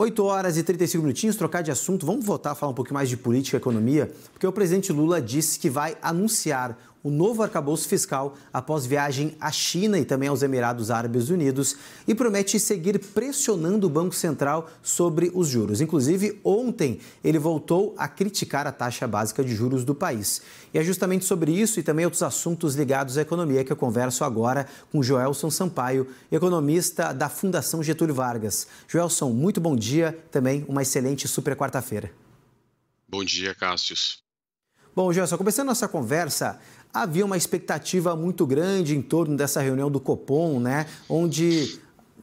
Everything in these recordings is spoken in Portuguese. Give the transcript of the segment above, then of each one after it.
8 horas e 35 minutinhos, trocar de assunto, vamos voltar a falar um pouco mais de política e economia, porque o presidente Lula disse que vai anunciar o novo arcabouço fiscal após viagem à China e também aos Emirados Árabes Unidos e promete seguir pressionando o Banco Central sobre os juros. Inclusive, ontem ele voltou a criticar a taxa básica de juros do país. E é justamente sobre isso e também outros assuntos ligados à economia que eu converso agora com Joelson Sampaio, economista da Fundação Getúlio Vargas. Joelson, muito bom dia, também uma excelente super quarta-feira. Bom dia, Cássius. Bom, Joelson, começando nossa conversa, havia uma expectativa muito grande em torno dessa reunião do Copom, né? Onde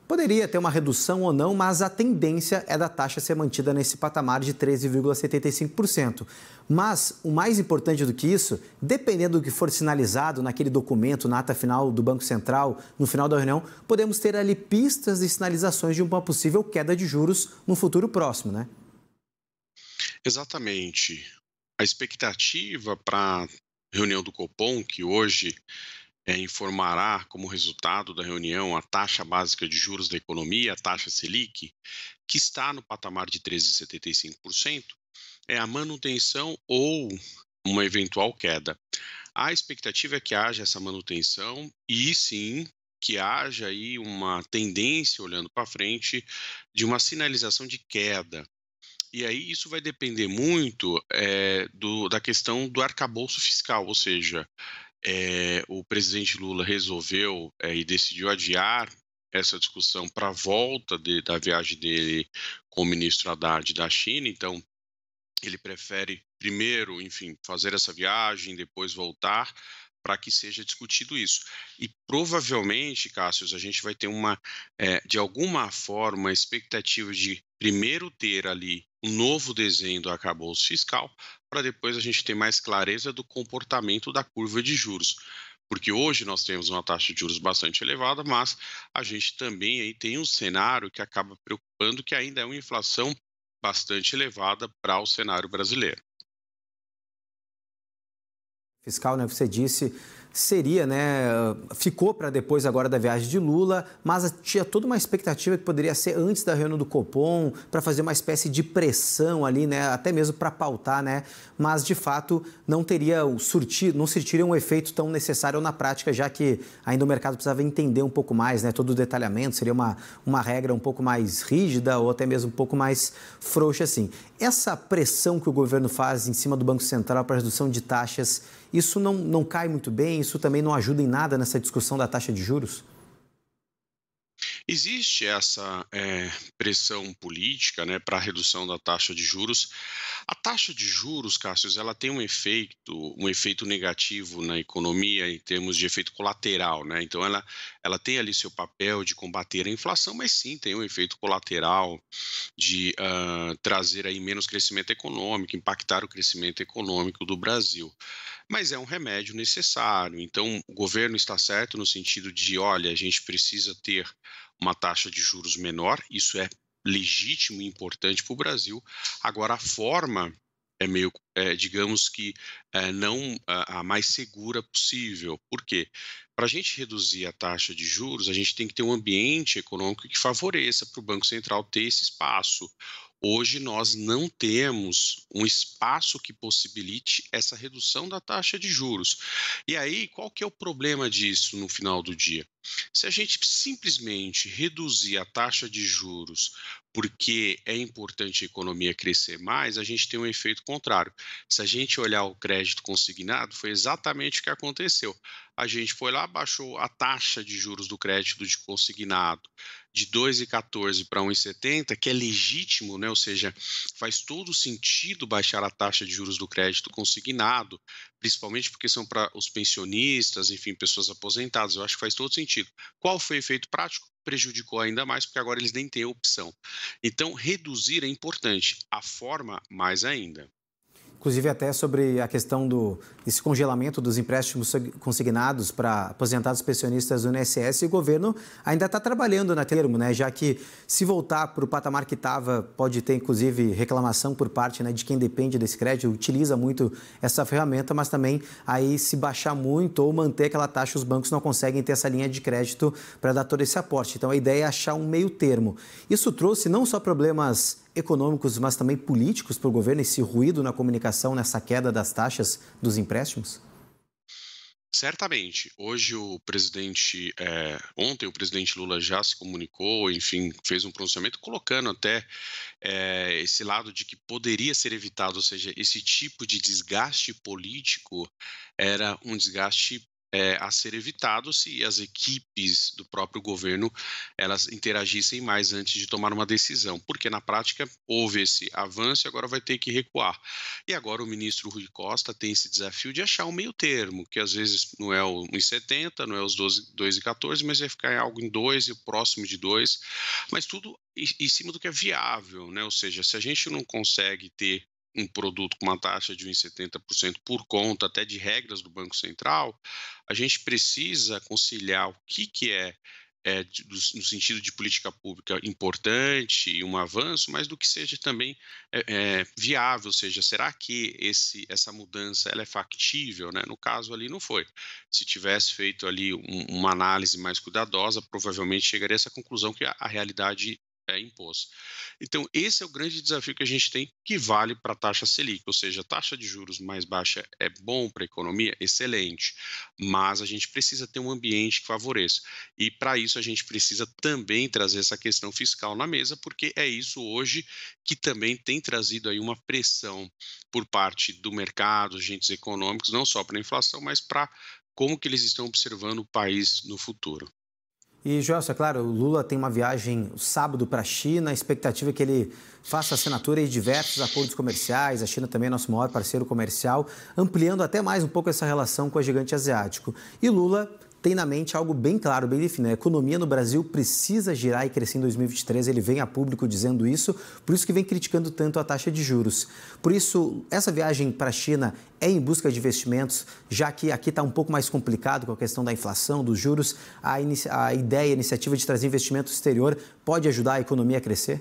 Poderia ter uma redução ou não, mas a tendência é da taxa ser mantida nesse patamar de 13,75%. Mas o mais importante do que isso, dependendo do que for sinalizado naquele documento, na ata final do Banco Central, no final da reunião, podemos ter ali pistas e sinalizações de uma possível queda de juros no futuro próximo, né? Exatamente. A expectativa para reunião do Copom, que hoje é, informará como resultado da reunião a taxa básica de juros da economia, a taxa Selic, que está no patamar de 13,75%, é a manutenção ou uma eventual queda. A expectativa é que haja essa manutenção e sim que haja aí uma tendência olhando para frente de uma sinalização de queda. E aí isso vai depender muito é, do, da questão do arcabouço fiscal, ou seja, é, o presidente Lula resolveu é, e decidiu adiar essa discussão para a volta de, da viagem dele com o ministro Haddad da China, então ele prefere primeiro, enfim, fazer essa viagem, depois voltar para que seja discutido isso. E provavelmente, Cássio, a gente vai ter uma, é, de alguma forma, expectativa de primeiro ter ali um novo desenho do arcabouço fiscal, para depois a gente ter mais clareza do comportamento da curva de juros. Porque hoje nós temos uma taxa de juros bastante elevada, mas a gente também aí tem um cenário que acaba preocupando, que ainda é uma inflação bastante elevada para o cenário brasileiro. Fiscal, né? Você disse seria, né, ficou para depois agora da viagem de Lula, mas tinha toda uma expectativa que poderia ser antes da reunião do Copom, para fazer uma espécie de pressão ali, né, até mesmo para pautar, né, mas de fato não teria surtido, não surtiria um efeito tão necessário na prática, já que ainda o mercado precisava entender um pouco mais, né, todo o detalhamento, seria uma, uma regra um pouco mais rígida ou até mesmo um pouco mais frouxa assim. Essa pressão que o governo faz em cima do Banco Central para redução de taxas isso não, não cai muito bem, isso também não ajuda em nada nessa discussão da taxa de juros? Existe essa é, pressão política né, para a redução da taxa de juros. A taxa de juros, Cássio, ela tem um efeito, um efeito negativo na economia em termos de efeito colateral. Né? Então, ela, ela tem ali seu papel de combater a inflação, mas sim tem um efeito colateral de uh, trazer aí menos crescimento econômico, impactar o crescimento econômico do Brasil. Mas é um remédio necessário. Então, o governo está certo no sentido de, olha, a gente precisa ter uma taxa de juros menor, isso é legítimo e importante para o Brasil. Agora, a forma é meio, é, digamos que, é, não a, a, mais segura possível. Por quê? Para a gente reduzir a taxa de juros, a gente tem que ter um ambiente econômico que favoreça para o Banco Central ter esse espaço. Hoje nós não temos um espaço que possibilite essa redução da taxa de juros. E aí, qual que é o problema disso no final do dia? Se a gente simplesmente reduzir a taxa de juros porque é importante a economia crescer mais, a gente tem um efeito contrário. Se a gente olhar o crédito consignado, foi exatamente o que aconteceu. A gente foi lá, baixou a taxa de juros do crédito de consignado de 2,14 para 1,70, que é legítimo, né? ou seja, faz todo sentido baixar a taxa de juros do crédito consignado, principalmente porque são para os pensionistas, enfim, pessoas aposentadas. Eu acho que faz todo sentido. Qual foi o efeito prático? Prejudicou ainda mais, porque agora eles nem têm opção. Então, reduzir é importante, a forma mais ainda inclusive até sobre a questão do, desse congelamento dos empréstimos consignados para aposentados pensionistas do INSS. E o governo ainda está trabalhando na termo, né? já que se voltar para o patamar que estava, pode ter inclusive reclamação por parte né, de quem depende desse crédito, utiliza muito essa ferramenta, mas também aí se baixar muito ou manter aquela taxa, os bancos não conseguem ter essa linha de crédito para dar todo esse aporte. Então a ideia é achar um meio termo. Isso trouxe não só problemas econômicos, mas também políticos para o governo, esse ruído na comunicação, nessa queda das taxas dos empréstimos? Certamente. Hoje o presidente, é, ontem o presidente Lula já se comunicou, enfim, fez um pronunciamento colocando até é, esse lado de que poderia ser evitado, ou seja, esse tipo de desgaste político era um desgaste é, a ser evitado se as equipes do próprio governo elas interagissem mais antes de tomar uma decisão, porque na prática houve esse avanço e agora vai ter que recuar. E agora o ministro Rui Costa tem esse desafio de achar um meio termo, que às vezes não é o 1,70, não é os 12, 2,14, mas vai ficar em algo em 2 e próximo de 2, mas tudo em cima do que é viável, né? Ou seja, se a gente não consegue ter um produto com uma taxa de 1,70% por conta até de regras do Banco Central, a gente precisa conciliar o que, que é, é do, no sentido de política pública importante e um avanço, mas do que seja também é, é, viável, ou seja, será que esse, essa mudança ela é factível? Né? No caso ali não foi. Se tivesse feito ali um, uma análise mais cuidadosa, provavelmente chegaria a essa conclusão que a, a realidade é imposto. Então, esse é o grande desafio que a gente tem, que vale para a taxa Selic, ou seja, a taxa de juros mais baixa é bom para a economia, excelente, mas a gente precisa ter um ambiente que favoreça. E para isso a gente precisa também trazer essa questão fiscal na mesa, porque é isso hoje que também tem trazido aí uma pressão por parte do mercado, agentes econômicos, não só para a inflação, mas para como que eles estão observando o país no futuro. E, Joelson, é claro, o Lula tem uma viagem sábado para a China. A expectativa é que ele faça assinatura de diversos acordos comerciais. A China também é nosso maior parceiro comercial, ampliando até mais um pouco essa relação com o gigante asiático. E Lula tem na mente algo bem claro, bem definido. A economia no Brasil precisa girar e crescer em 2023. Ele vem a público dizendo isso, por isso que vem criticando tanto a taxa de juros. Por isso, essa viagem para a China é em busca de investimentos, já que aqui está um pouco mais complicado com a questão da inflação, dos juros. A, a ideia, a iniciativa de trazer investimento exterior pode ajudar a economia a crescer?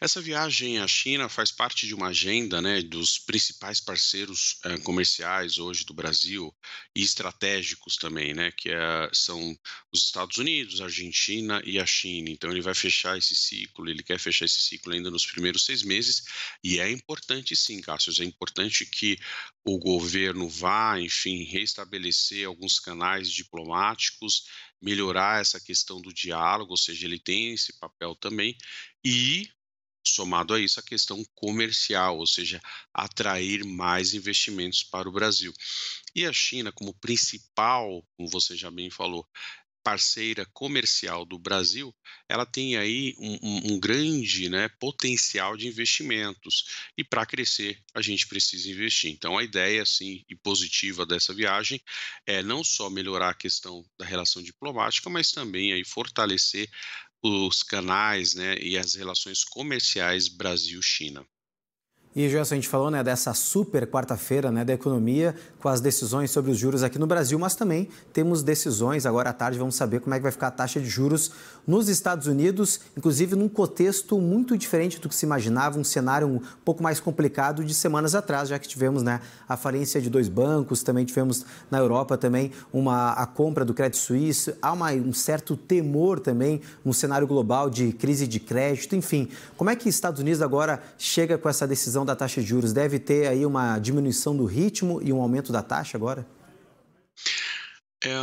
Essa viagem à China faz parte de uma agenda né, dos principais parceiros eh, comerciais hoje do Brasil e estratégicos também, né, que é, são os Estados Unidos, a Argentina e a China. Então ele vai fechar esse ciclo, ele quer fechar esse ciclo ainda nos primeiros seis meses e é importante sim, Cássio, é importante que o governo vá, enfim, restabelecer alguns canais diplomáticos, melhorar essa questão do diálogo, ou seja, ele tem esse papel também e Somado a isso, a questão comercial, ou seja, atrair mais investimentos para o Brasil. E a China, como principal, como você já bem falou, parceira comercial do Brasil, ela tem aí um, um, grande né, potencial de investimentos e para crescer a gente precisa investir. Então a ideia assim e positiva dessa viagem é não só melhorar a questão da relação diplomática, mas também aí fortalecer os canais né, e as relações comerciais Brasil-China. E, Gerson, a gente falou né, dessa super quarta-feira né, da economia, com as decisões sobre os juros aqui no Brasil, mas também temos decisões agora à tarde, vamos saber como é que vai ficar a taxa de juros nos Estados Unidos, inclusive num contexto muito diferente do que se imaginava, um cenário um pouco mais complicado de semanas atrás, já que tivemos né, a falência de dois bancos, também tivemos na Europa também uma, a compra do Credit suíço, há uma, um certo temor também num cenário global de crise de crédito, enfim. Como é que os Estados Unidos agora chega com essa decisão da taxa de juros deve ter aí uma diminuição do ritmo e um aumento da taxa agora? É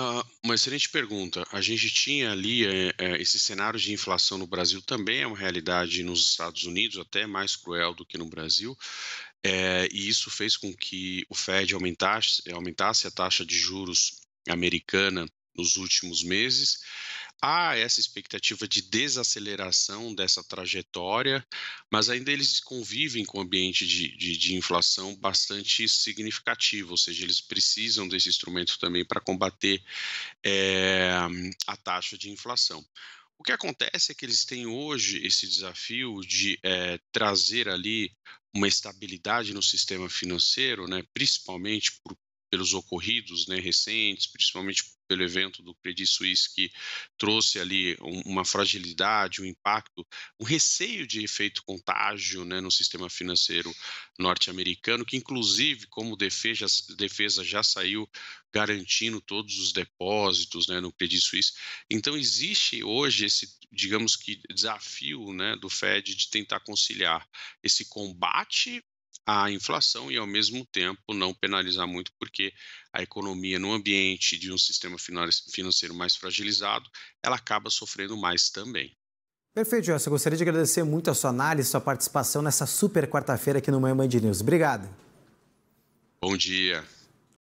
uma excelente pergunta. A gente tinha ali é, é, esse cenário de inflação no Brasil também é uma realidade nos Estados Unidos, até mais cruel do que no Brasil. É, e isso fez com que o Fed aumentasse, aumentasse a taxa de juros americana nos últimos meses há essa expectativa de desaceleração dessa trajetória, mas ainda eles convivem com um ambiente de, de, de inflação bastante significativo, ou seja, eles precisam desse instrumento também para combater é, a taxa de inflação. O que acontece é que eles têm hoje esse desafio de é, trazer ali uma estabilidade no sistema financeiro, né, principalmente por, pelos ocorridos né, recentes, principalmente pelo evento do Credit Suisse que trouxe ali uma fragilidade, um impacto, um receio de efeito contágio né, no sistema financeiro norte-americano, que inclusive como defesa, defesa já saiu garantindo todos os depósitos né, no Credit Suisse. Então existe hoje esse, digamos que desafio né, do Fed de tentar conciliar esse combate a inflação e, ao mesmo tempo, não penalizar muito, porque a economia, no ambiente de um sistema financeiro mais fragilizado, ela acaba sofrendo mais também. Perfeito, Eu Gostaria de agradecer muito a sua análise, sua participação nessa super quarta-feira aqui no Manhã de News. Obrigado. Bom dia.